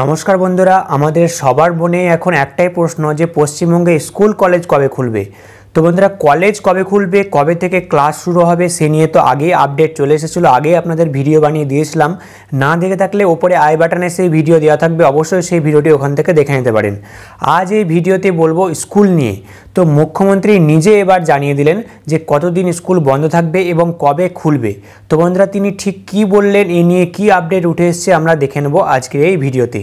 নমস্কার বন্ধুরা আমাদের সবার মনে এখন একটাই প্রশ্ন যে পশ্চিমবঙ্গে স্কুল কলেজ কবে খুলবে তো বন্ধুরা কলেজ কবে খুলবে কবে থেকে ক্লাস শুরু হবে সে নিয়ে তো আগেই আপডেট চলে এসেছিলো আগেই আপনাদের ভিডিও বানিয়ে দিয়েছিলাম না দেখে থাকলে ওপরে আই বাটনে সেই ভিডিও দেওয়া থাকবে অবশ্যই সেই ভিডিওটি ওখান থেকে দেখে নিতে পারেন আজ এই ভিডিওতে বলবো স্কুল নিয়ে তো মুখ্যমন্ত্রী নিজে এবার জানিয়ে দিলেন যে কতদিন স্কুল বন্ধ থাকবে এবং কবে খুলবে তো বন্ধুরা তিনি ঠিক কি বললেন এ নিয়ে কি আপডেট উঠে এসছে আমরা দেখে নেব আজকের এই ভিডিওতে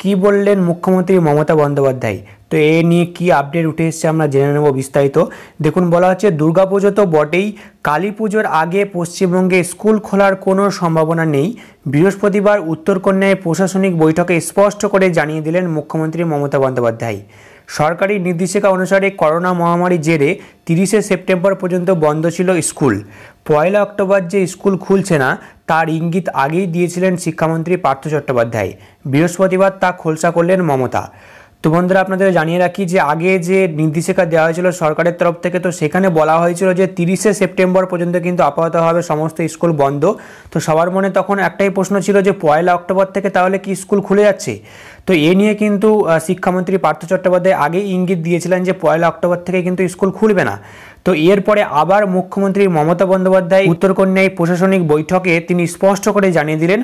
কি বললেন মুখ্যমন্ত্রী মমতা বন্দ্যোপাধ্যায় তো এ নিয়ে কি আপডেট উঠে এসছে আমরা জেনে নেব বিস্তারিত দেখুন বলা হচ্ছে দুর্গাপুজো তো বটেই কালী পুজোর আগে পশ্চিমবঙ্গে স্কুল খোলার কোনো সম্ভাবনা নেই বৃহস্পতিবার উত্তরকন্যায় প্রশাসনিক বৈঠকে স্পষ্ট করে জানিয়ে দিলেন মুখ্যমন্ত্রী মমতা বন্দ্যোপাধ্যায় সরকারি নির্দেশিকা অনুসারে করোনা মহামারীর জেরে তিরিশে সেপ্টেম্বর পর্যন্ত বন্ধ ছিল স্কুল পয়লা অক্টোবর যে স্কুল খুলছে না তার ইঙ্গিত আগেই দিয়েছিলেন শিক্ষামন্ত্রী পার্থ চট্টোপাধ্যায় বৃহস্পতিবার তা খোলসা করলেন মমতা তো বন্ধুরা আপনাদের জানিয়ে রাখি যে আগে যে নির্দেশিকা দেওয়া হয়েছিল সরকারের তরফ থেকে তো সেখানে বলা হয়েছিল যে তিরিশে সেপ্টেম্বর পর্যন্ত কিন্তু আপাততভাবে সমস্ত স্কুল বন্ধ তো সবার মনে তখন একটাই প্রশ্ন ছিল যে পয়লা অক্টোবর থেকে তাহলে কি স্কুল খুলে যাচ্ছে তো এ নিয়ে কিন্তু শিক্ষামন্ত্রী পার্থ চট্টোপাধ্যায় আগেই ইঙ্গিত দিয়েছিলেন যে পয়লা অক্টোবর থেকে কিন্তু স্কুল খুলবে না তো এরপরে আবার মুখ্যমন্ত্রী মমতা বন্দ্যোপাধ্যায় উত্তরকন্যায় প্রশাসনিক বৈঠকে তিনি স্পষ্ট করে জানিয়ে দিলেন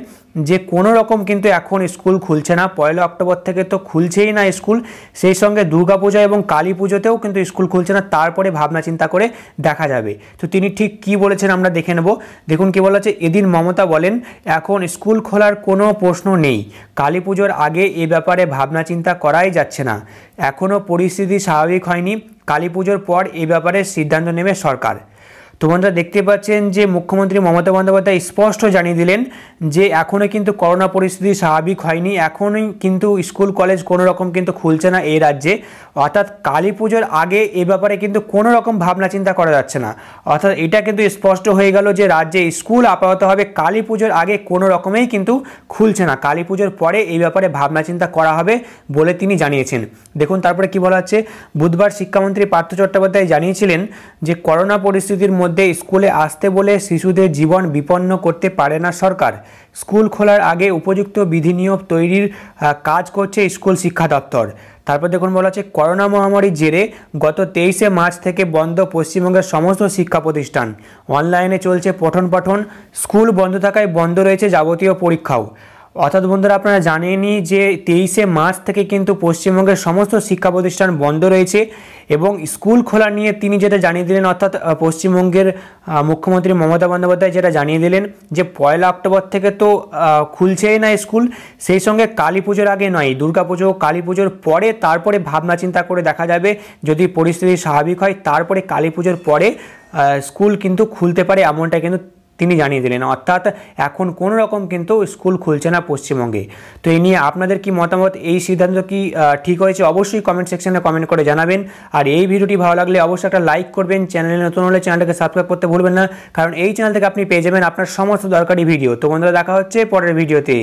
যে কোনো রকম কিন্তু এখন স্কুল খুলছে না পয়লা অক্টোবর থেকে তো খুলছেই না স্কুল সেই সঙ্গে দুর্গাপূজা এবং কালী পুজোতেও কিন্তু স্কুল খুলছে না তারপরে ভাবনা চিন্তা করে দেখা যাবে তো তিনি ঠিক কি বলেছেন আমরা দেখে নেব দেখুন কি বলা হচ্ছে এদিন মমতা বলেন এখন স্কুল খোলার কোনো প্রশ্ন নেই কালী পুজোর আগে এ ব্যাপারে ভাবনা চিন্তা করাই যাচ্ছে না এখনও পরিস্থিতি স্বাভাবিক হয়নি কালী পুজোর পর এ ব্যাপারে সিদ্ধান্ত নেবে সরকার তো বন্ধুরা দেখতে পাচ্ছেন যে মুখ্যমন্ত্রী মমতা বন্দ্যোপাধ্যায় স্পষ্ট জানিয়ে দিলেন যে এখনও কিন্তু করোনা পরিস্থিতি স্বাভাবিক হয়নি এখনই কিন্তু স্কুল কলেজ কোনো রকম কিন্তু খুলছে না এই রাজ্যে অর্থাৎ কালী পুজোর আগে এ ব্যাপারে কিন্তু কোনো রকম ভাবনা চিন্তা করা যাচ্ছে না অর্থাৎ এটা কিন্তু স্পষ্ট হয়ে গেল যে রাজ্যে স্কুল আপাতত হবে কালী পুজোর আগে কোনো রকমেই কিন্তু খুলছে না কালী পুজোর পরে এই ব্যাপারে ভাবনা চিন্তা করা হবে বলে তিনি জানিয়েছেন দেখুন তারপরে কি বলা হচ্ছে বুধবার শিক্ষামন্ত্রী পার্থ চট্টোপাধ্যায় জানিয়েছিলেন যে করোনা পরিস্থিতির মধ্যে মধ্যে স্কুলে আসতে বলে শিশুদের জীবন বিপন্ন করতে পারে না সরকার স্কুল খোলার আগে উপযুক্ত বিধিনিয়ম তৈরির কাজ করছে স্কুল শিক্ষা দপ্তর তারপর দেখুন বলা হচ্ছে করোনা মহামারীর জেরে গত তেইশে মার্চ থেকে বন্ধ পশ্চিমবঙ্গের সমস্ত শিক্ষা প্রতিষ্ঠান অনলাইনে চলছে পঠন পাঠন স্কুল বন্ধ থাকায় বন্ধ রয়েছে যাবতীয় পরীক্ষাও অর্থাৎ বন্ধুরা আপনারা জানেনই যে তেইশে মার্চ থেকে কিন্তু পশ্চিমবঙ্গের সমস্ত শিক্ষা প্রতিষ্ঠান বন্ধ রয়েছে এবং স্কুল খোলা নিয়ে তিনি যেটা জানিয়ে দিলেন অর্থাৎ পশ্চিমবঙ্গের মুখ্যমন্ত্রী মমতা বন্দ্যোপাধ্যায় যেটা জানিয়ে দিলেন যে পয়লা অক্টোবর থেকে তো খুলছেই না স্কুল সেই সঙ্গে কালী পুজোর আগে নয় দুর্গা পুজো কালী পুজোর পরে তারপরে ভাবনা চিন্তা করে দেখা যাবে যদি পরিস্থিতি স্বাভাবিক হয় তারপরে কালী পুজোর পরে স্কুল কিন্তু খুলতে পারে এমনটা কিন্তু তিনি জানিয়ে দিলেন অর্থাৎ এখন কোন রকম কিন্তু স্কুল খুলছে না পশ্চিমবঙ্গে তো এই নিয়ে আপনাদের কি মতামত এই সিদ্ধান্ত কি ঠিক হয়েছে অবশ্যই কমেন্ট সেকশনে কমেন্ট করে জানাবেন আর এই ভিডিওটি ভালো লাগলে অবশ্যই একটা লাইক করবেন চ্যানেলে নতুন হলে চ্যানেলটাকে সাবস্ক্রাইব করতে ভুলবেন না কারণ এই চ্যানেল থেকে আপনি পেয়ে যাবেন আপনার সমস্ত দরকারি ভিডিও তো বন্ধুরা দেখা হচ্ছে পরের ভিডিওতে